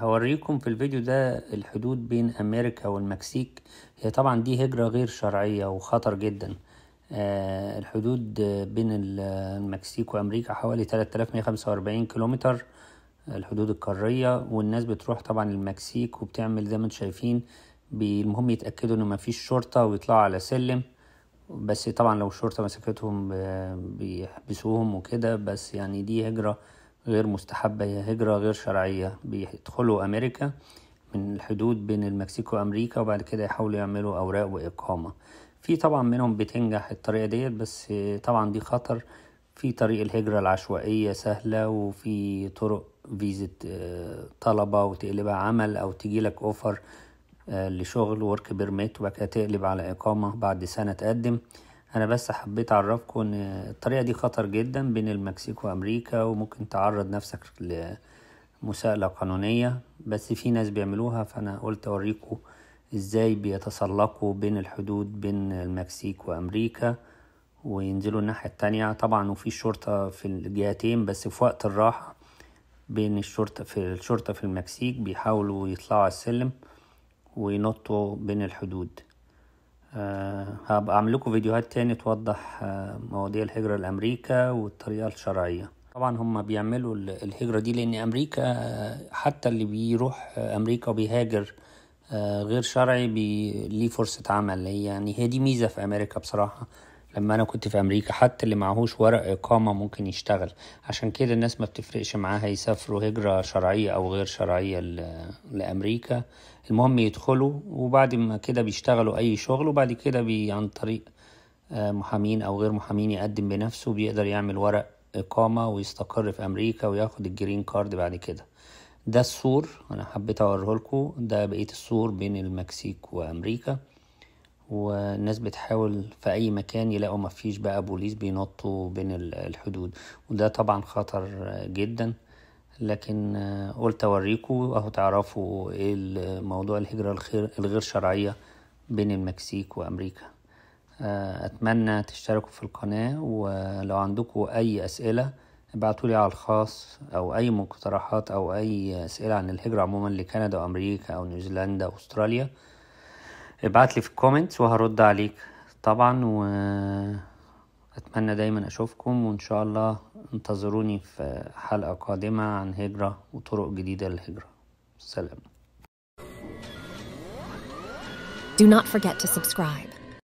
هوريكم في الفيديو ده الحدود بين امريكا والمكسيك هي طبعا دي هجرة غير شرعية وخطر جدا آه، الحدود بين المكسيك وامريكا حوالي 3145 كيلومتر الحدود القارية والناس بتروح طبعا المكسيك وبتعمل زي ما انتم شايفين المهم يتأكدوا ان مفيش شرطة ويطلعوا على سلم بس طبعا لو الشرطة مسكتهم بيحبسوهم وكده بس يعني دي هجرة غير مستحبة هي هجرة غير شرعية بيدخلوا أمريكا من الحدود بين المكسيك وأمريكا وبعد كده يحاولوا يعملوا أوراق وإقامة في طبعا منهم بتنجح الطريقة ديت بس طبعا دي خطر في طريق الهجرة العشوائية سهلة وفي طرق فيزة آه، طلبة وتقلبها عمل أو تجيلك أوفر آه، لشغل ورك بيرميت وبعد كده تقلب على إقامة بعد سنة تقدم انا بس حبيت اعرفكم ان الطريقه دي خطر جدا بين المكسيك وامريكا وممكن تعرض نفسك لمساءله قانونيه بس في ناس بيعملوها فانا قلت اوريكم ازاي بيتسلقوا بين الحدود بين المكسيك وامريكا وينزلوا الناحية التانية طبعا وفي شرطه في الجهتين بس في وقت الراحة بين الشرطة في الشرطة في المكسيك بيحاولوا يطلعوا على السلم وينطوا بين الحدود أه هبقى اعمل لكم فيديوهات تاني توضح أه مواضيع الهجرة لأمريكا والطريقة الشرعية طبعا هم بيعملوا الهجرة دي لأن أمريكا آه، حتى اللي بيروح آه، أمريكا وبيهاجر آه، غير شرعي ليه فرصة عمل يعني هي دي ميزة في أمريكا بصراحة لما انا كنت في امريكا حتى اللي معهوش ورق اقامه ممكن يشتغل عشان كده الناس ما بتفرقش معاها يسافروا هجره شرعيه او غير شرعيه لامريكا المهم يدخلوا وبعد ما كده بيشتغلوا اي شغل وبعد كده بي عن طريق آه، محامين او غير محامين يقدم بنفسه بيقدر يعمل ورق اقامه ويستقر في امريكا وياخد الجرين كارد بعد كده ده السور انا حبيت اوريه لكم ده بقيه السور بين المكسيك وامريكا والناس بتحاول في أي مكان يلاقوا مفيش بقى بوليس بينطوا بين الحدود وده طبعا خطر جدا لكن قلت أوريكم أهو تعرفوا إيه موضوع الهجرة الغير شرعية بين المكسيك وأمريكا آه، أتمنى تشتركوا في القناة ولو عندكم أي أسئلة ابعتولي على الخاص أو أي مقترحات أو أي أسئلة عن الهجرة عموما لكندا وأمريكا أو نيوزيلندا أو أستراليا ابعت لي في الكومنتس وهرد عليك طبعا واتمنى دايما اشوفكم وان شاء الله انتظروني في حلقة قادمة عن هجرة وطرق جديدة للهجرة سلام Do not forget to subscribe.